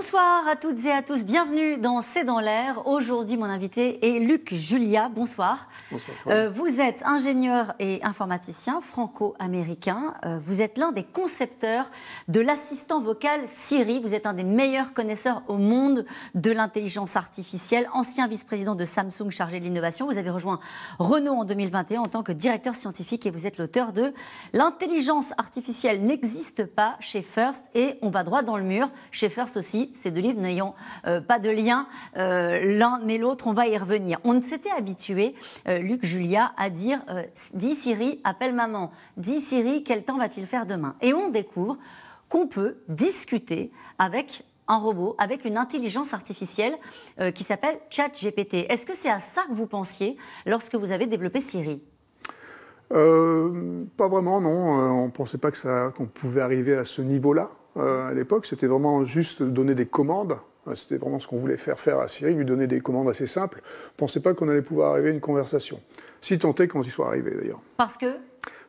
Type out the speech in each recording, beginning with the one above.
Bonsoir à toutes et à tous, bienvenue dans C'est dans l'air. Aujourd'hui, mon invité est Luc Julia. Bonsoir. Bonsoir. Euh, vous êtes ingénieur et informaticien franco-américain. Euh, vous êtes l'un des concepteurs de l'assistant vocal Siri. Vous êtes un des meilleurs connaisseurs au monde de l'intelligence artificielle, ancien vice-président de Samsung chargé de l'innovation. Vous avez rejoint Renault en 2021 en tant que directeur scientifique et vous êtes l'auteur de L'intelligence artificielle n'existe pas chez First et on va droit dans le mur chez First aussi ces deux livres n'ayant euh, pas de lien euh, l'un et l'autre, on va y revenir. On s'était habitué, euh, Luc Julia, à dire Dis Siri, appelle maman. Dis Siri, quel temps va-t-il faire demain ?» Et on découvre qu'on peut discuter avec un robot avec une intelligence artificielle qui s'appelle ChatGPT. Est-ce que c'est à ça que vous pensiez lorsque vous avez développé Siri Pas vraiment, non. on ne pensait pas qu'on pouvait arriver à ce niveau-là. Euh, à l'époque, c'était vraiment juste donner des commandes. Euh, c'était vraiment ce qu'on voulait faire faire à Siri, lui donner des commandes assez simples. ne Pensez pas qu'on allait pouvoir arriver à une conversation. Si tenté qu'on y soit arrivé d'ailleurs. Parce que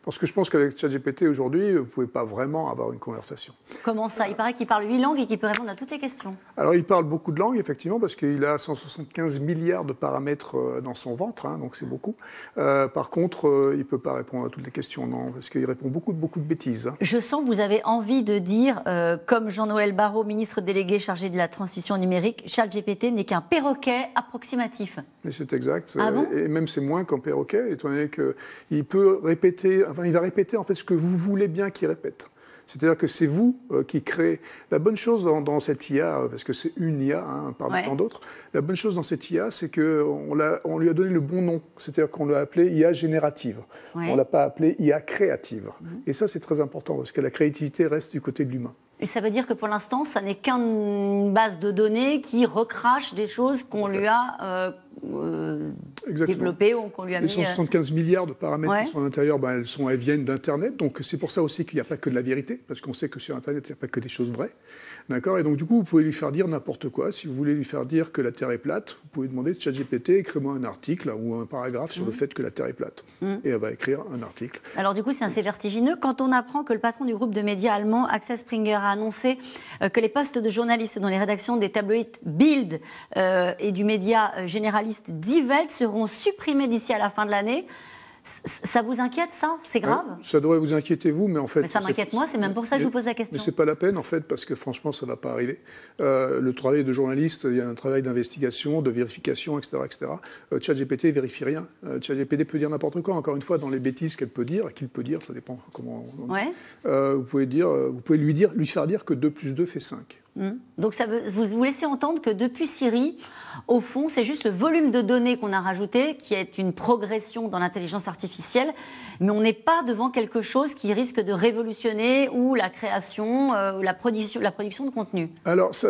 parce que je pense qu'avec ChatGPT aujourd'hui, vous ne pouvez pas vraiment avoir une conversation. Comment ça Il paraît qu'il parle huit langues et qu'il peut répondre à toutes les questions. Alors il parle beaucoup de langues, effectivement, parce qu'il a 175 milliards de paramètres euh, dans son ventre, hein, donc c'est beaucoup. Euh, par contre, euh, il ne peut pas répondre à toutes les questions, non, parce qu'il répond beaucoup, beaucoup de bêtises. Hein. Je sens que vous avez envie de dire, comme Jean-Noël Barrot, ministre délégué chargé de la transition numérique, ChatGPT n'est qu'un perroquet approximatif. Mais c'est exact. Ah et même c'est moins qu'un perroquet, étant donné qu'il peut répéter enfin, il va répéter en fait ce que vous voulez bien qu'il répète. C'est-à-dire que c'est vous euh, qui créez. La bonne chose dans, cette IA, euh, parce que c'est une IA hein, parmi tant d'autres, la bonne chose dans cette IA, c'est qu'on on lui a donné le bon nom. C'est-à-dire qu'on l'a appelée IA générative. On ne l'a pas appelée IA créative. Mhm. Et ça, c'est très important, parce que la créativité reste du côté de l'humain. Et ça veut dire que pour l'instant, ça n'est qu'une base de données qui recrache des choses qu'on lui a. Euh, euh, qu'on lui a Les 175 euh, milliards de paramètres qui sont à l'intérieur, ben, elles, sont, elles viennent d'Internet. Donc c'est pour ça aussi qu'il n'y a pas que de la vérité, parce qu'on sait que sur Internet, il n'y a pas que des choses vraies. D'accord Et donc du coup, vous pouvez lui faire dire n'importe quoi. Si vous voulez lui faire dire que la Terre est plate, vous pouvez demander de ChatGPT, écris-moi un article ou un paragraphe sur le mmh. fait que la Terre est plate. Mmh. Et elle va écrire un article. Alors du coup, c'est assez vertigineux. Quand on apprend que le patron du groupe de médias allemand, Axel Springer, a annoncé euh, que les postes de journalistes dans les rédactions des tabloïds Bild euh, et du média Général journalistes d'ivelt seront supprimés d'ici à la fin de l'année. Ça vous inquiète, ça C'est grave euh, Ça devrait vous inquiéter, vous, mais en fait. Mais ça m'inquiète, moi, c'est même pour ça que je vous pose la question. Mais c'est pas la peine, en fait, parce que franchement, ça ne va pas arriver. Euh, le travail de journaliste, il y a un travail d'investigation, de vérification, etc. etc. Euh, ChatGPT ne vérifie rien. Euh, ChatGPT peut dire n'importe quoi, encore une fois, dans les bêtises qu'elle peut dire, qu'il peut dire, ça dépend comment on. Euh, vous, pouvez dire, vous pouvez lui, dire, lui faire dire que 2 plus 2 fait 5. Hmm. Donc ça vous, vous laissez entendre que depuis Siri, au fond, c'est juste le volume de données qu'on a rajouté qui est une progression dans l'intelligence artificielle, mais on n'est pas devant quelque chose qui risque de révolutionner ou la création, euh, la, production, la production de contenu. Alors, ça,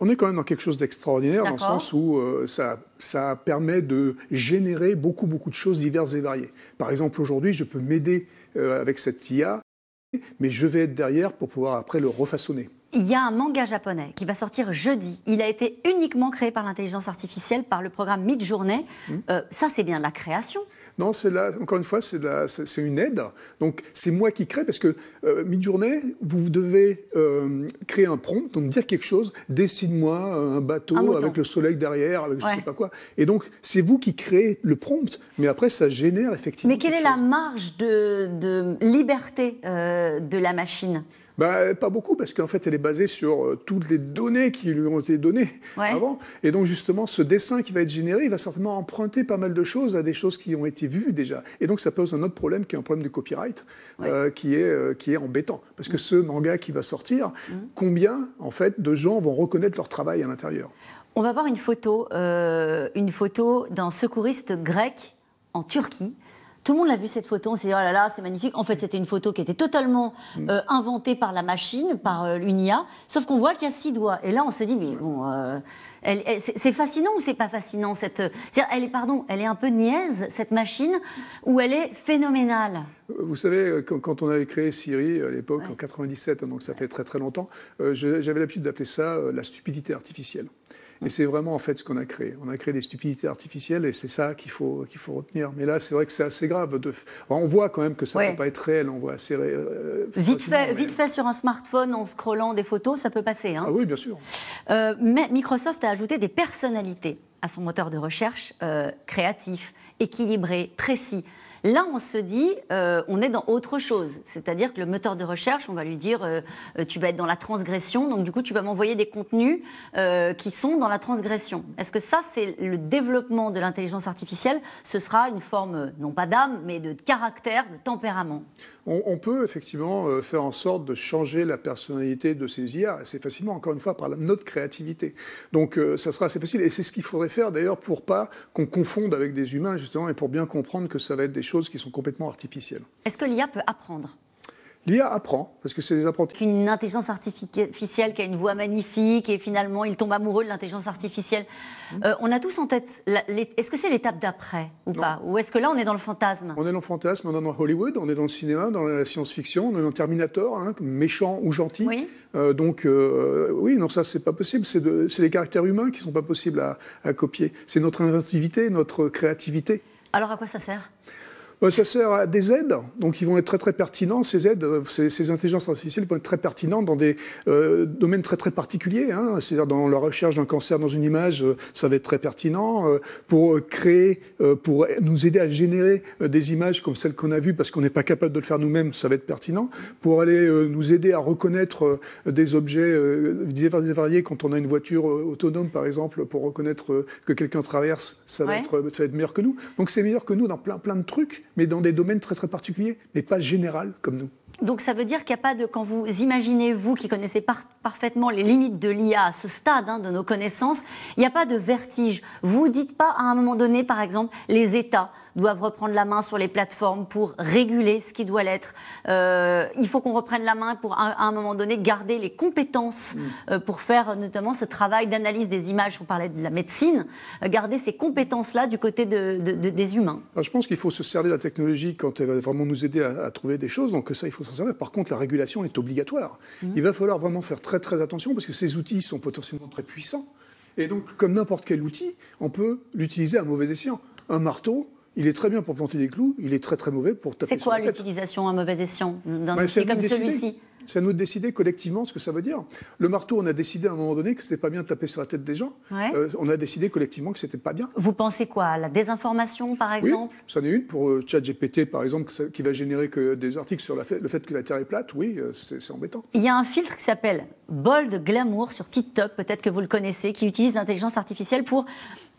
on est quand même dans quelque chose d'extraordinaire dans le sens où euh, ça, ça permet de générer beaucoup, beaucoup de choses diverses et variées. Par exemple, aujourd'hui, je peux m'aider euh, avec cette IA, mais je vais être derrière pour pouvoir après le refaçonner. Il y a un manga japonais qui va sortir jeudi. Il a été uniquement créé par l'intelligence artificielle, par le programme Midjourney. Hmm. Euh, ça, c'est bien de la création. Non, c'est là, encore une fois, c'est, c'est, une aide. Donc, c'est moi qui crée, parce que mid euh, Midjourney, vous devez euh, créer un prompt, donc dire quelque chose, dessine-moi un bateau avec le soleil derrière, avec je ne sais pas quoi. Et donc, c'est vous qui créez le prompt, mais après, ça génère effectivement. Mais quelle est la marge de liberté de la machine bah, pas beaucoup, parce qu'en fait, elle est basée sur euh, toutes les données qui lui ont été données avant. Et donc, justement, ce dessin qui va être généré, il va certainement emprunter pas mal de choses à des choses qui ont été vues déjà. Et donc, ça pose un autre problème qui est un problème du copyright, euh, qui, est, euh, qui est embêtant. Parce que mm. ce manga qui va sortir, mm. combien, en fait, de gens vont reconnaître leur travail à l'intérieur on va voir une photo, une photo d'un secouriste grec en Turquie tout le monde l'a vu cette photo, on s'est dit oh là là, c'est magnifique. En fait, c'était une photo qui était totalement mm. euh, inventée par la machine, par euh, une IA, sauf qu'on voit qu'il y a six doigts. Et là, on se dit, mais bon. Euh, c'est fascinant ou c'est pas fascinant cette, elle est pardon, elle est un peu niaise cette machine ou elle est phénoménale. Vous savez, quand on avait créé Siri à l'époque en 97, donc ça fait très très longtemps, j'avais l'habitude d'appeler ça la stupidité artificielle. Et c'est vraiment en fait ce qu'on a créé. On a créé des stupidités artificielles et c'est ça qu'il faut, qu'il faut retenir. Mais là, c'est vrai que c'est assez grave. De... on voit quand même que ça ne peut pas être réel. On voit euh, vite, fait, sur un smartphone en scrollant des photos, ça peut passer. Hein. Ah oui, bien sûr. Euh, mais Microsoft a ajouté des personnalités à son moteur de recherche euh, créatif, équilibré, précis. Là, on se dit, euh, on est dans autre chose. C'est-à-dire que le moteur de recherche, on va lui dire, euh, euh, tu vas être dans la transgression, donc du coup, tu vas m'envoyer des contenus qui sont dans la transgression. Est-ce que ça, c'est le développement de l'intelligence artificielle Ce sera une forme, non pas d'âme, mais de caractère, de tempérament. On, peut effectivement faire en sorte de changer la personnalité de ces IA assez facilement, encore une fois, par notre créativité. Donc, ça sera assez facile. Et c'est ce qu'il faudrait faire d'ailleurs pour pas qu'on confonde avec des humains, justement, et pour bien comprendre que ça va être des choses qui sont complètement artificielles. Est-ce que l'IA peut apprendre L'IA apprend, parce que c'est des apprentis. Une intelligence artificielle qui a une voix magnifique et finalement il tombe amoureux de l'intelligence artificielle. Mmh. Euh, on a tous en tête, est-ce que c'est l'étape d'après ou pas Ou est-ce que là on est dans le fantasme On est dans le fantasme, on est dans Hollywood, on est dans le cinéma, dans la science-fiction, on est dans Terminator, hein, méchant ou gentil. Euh, donc euh, oui, non, ça c'est pas possible, c'est les caractères humains qui sont pas possibles à, à copier. C'est notre inventivité, notre créativité. Alors à quoi ça sert euh, ça sert à des aides, donc ils vont être très très pertinents. Ces aides, euh, ces, intelligences artificielles vont être très pertinentes dans des euh, domaines très très particuliers. Hein. C'est-à-dire dans la recherche d'un cancer dans une image, ça va être très pertinent pour créer, pour nous aider à générer des images comme celles qu'on a vues parce qu'on n'est pas capable de le faire nous-mêmes, ça va être pertinent pour aller nous aider à reconnaître des objets divers et variés. Quand on a une voiture autonome, par exemple, pour reconnaître que quelqu'un traverse, ça va être ça va être meilleur que nous. Donc c'est meilleur que nous dans plein plein de trucs mais dans des domaines très très particuliers, mais pas général comme nous. Donc ça veut dire qu'il n'y a pas de... Quand vous imaginez, vous qui connaissez parfaitement les limites de l'IA à ce stade hein, de nos connaissances, il n'y a pas de vertige. Vous ne dites pas à un moment donné, par exemple, les États doivent reprendre la main sur les plateformes pour réguler ce qui doit l'être. Euh, il faut qu'on reprenne la main pour, à un moment donné, garder les compétences mm. euh, pour faire notamment ce travail d'analyse des images. On parlait de la médecine. Euh, garder ces compétences-là du côté de, des humains. Ah, je pense qu'il faut se servir de la technologie quand elle va vraiment nous aider à, trouver des choses. Donc ça, il faut s'en servir. Par contre, la régulation est obligatoire. Mm. Il va falloir vraiment faire très très attention parce que ces outils sont potentiellement très puissants. Et donc, comme n'importe quel outil, on peut l'utiliser à mauvais escient. Un marteau, il est très bien pour planter des clous, il est très très mauvais pour taper C'est quoi l'utilisation à mauvais escient d'un ben, comme celui-ci c'est à nous de décider collectivement ce que ça veut dire. Le marteau, on a décidé à un moment donné que ce n'était pas bien de taper sur la tête des gens. Euh, on a décidé collectivement que ce n'était pas bien. Vous pensez quoi La désinformation, par exemple Oui, en est une. Pour euh, ChatGPT, par exemple, qui va générer que des articles sur le fait que la Terre est plate, oui, euh, c'est embêtant. Il y a un filtre qui s'appelle Bold Glamour sur TikTok, peut-être que vous le connaissez, qui utilise l'intelligence artificielle pour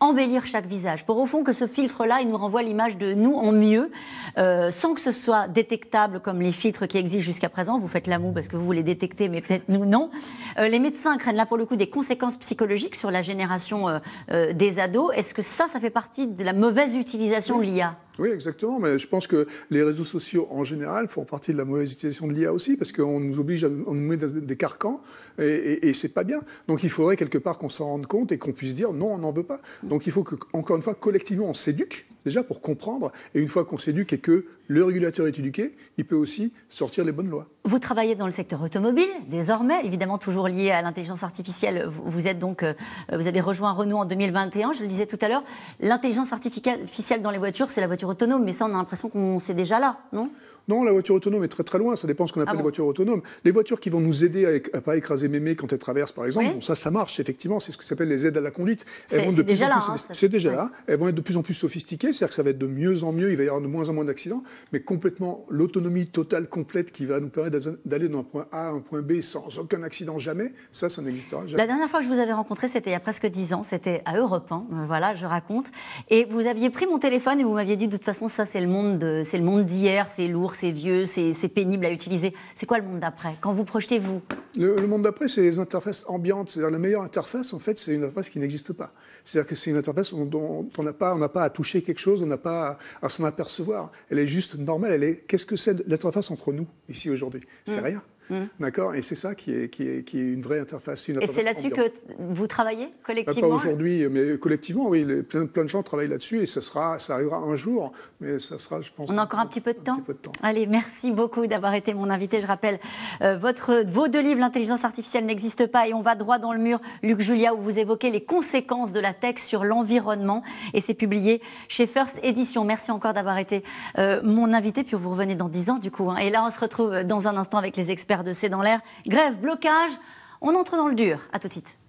embellir chaque visage, pour au fond que ce filtre-là, il nous renvoie l'image de nous en mieux, euh, sans que ce soit détectable comme les filtres qui existent jusqu'à présent. Vous faites l'amour parce que vous voulez détecter, mais peut-être nous non. Euh, les médecins craignent là pour le coup des conséquences psychologiques sur la génération euh, des ados. Est-ce que ça, ça fait partie de la mauvaise utilisation de l'IA oui, exactement. Mais je pense que les réseaux sociaux en général font partie de la mauvaise utilisation de l'IA aussi, parce qu'on nous oblige à on nous met des carcans, et, et, et c'est pas bien. Donc il faudrait quelque part qu'on s'en rende compte et qu'on puisse dire non, on n'en veut pas. Donc il faut que, encore une fois, collectivement, on s'éduque déjà pour comprendre, et une fois qu'on s'éduque et que le régulateur est éduqué, il peut aussi sortir les bonnes lois. Vous travaillez dans le secteur automobile, désormais, évidemment toujours lié à l'intelligence artificielle. Vous êtes donc, euh, vous avez rejoint Renault en 2021. Je le disais tout à l'heure, l'intelligence artificielle dans les voitures, c'est la voiture autonome, mais ça, on a l'impression qu'on c'est déjà là, non Non, la voiture autonome est très très loin. Ça dépend ce qu'on appelle ah voiture autonome. Les voitures qui vont nous aider à, ne pas écraser mémé quand elles traversent, par exemple, ça, ça marche effectivement. C'est ce que s'appelle les aides à la conduite. C'est déjà là. c'est déjà là. Elles vont être de plus en plus sophistiquées, c'est-à-dire que ça va être de mieux en mieux. Il va y avoir de moins en moins d'accidents mais complètement l'autonomie totale, complète, qui va nous permettre d'aller d'un point A à un point B sans aucun accident jamais, ça, ça n'existera jamais. La dernière fois que je vous avais rencontré, c'était il y a presque 10 ans, c'était à Europe euh, voilà, je raconte. Et vous aviez pris mon téléphone et vous m'aviez dit, de toute façon, ça, c'est le monde d'hier, c'est lourd, c'est vieux, c'est pénible à utiliser. C'est quoi le monde d'après Quand vous projetez, vous, le, monde d'après, c'est les interfaces ambiantes. la meilleure interface, en fait, c'est une interface qui n'existe pas. C'est-à-dire que c'est une interface dont on n'a pas, à toucher quelque chose, on n'a pas à, s'en apercevoir. Elle est juste normale. Elle est. Qu'est-ce que c'est l'interface entre nous ici aujourd'hui C'est mm. rien. Hum. D'accord Et c'est ça qui est, qui, est, une vraie interface. et c'est là-dessus que vous travaillez ah, collectivement Pas aujourd'hui, mais collectivement, oui. plein, de gens travaillent là-dessus et ça, sera, ça arrivera un jour, mais ça sera, je pense. On a encore un, petit peu, de, temps. Allez, merci beaucoup d'avoir été mon invité. Je rappelle euh, votre, vos deux livres, L'intelligence artificielle n'existe pas et on va droit dans le mur, Luc Julia, où vous évoquez les conséquences de la tech sur l'environnement et c'est publié chez First Edition. Merci encore d'avoir été euh, mon invité. Puis vous revenez dans 10 ans, du coup. Hein. Et là, on se retrouve dans un instant avec les experts de C'est dans l'air. Grève, blocage. On entre dans le dur. À tout de suite.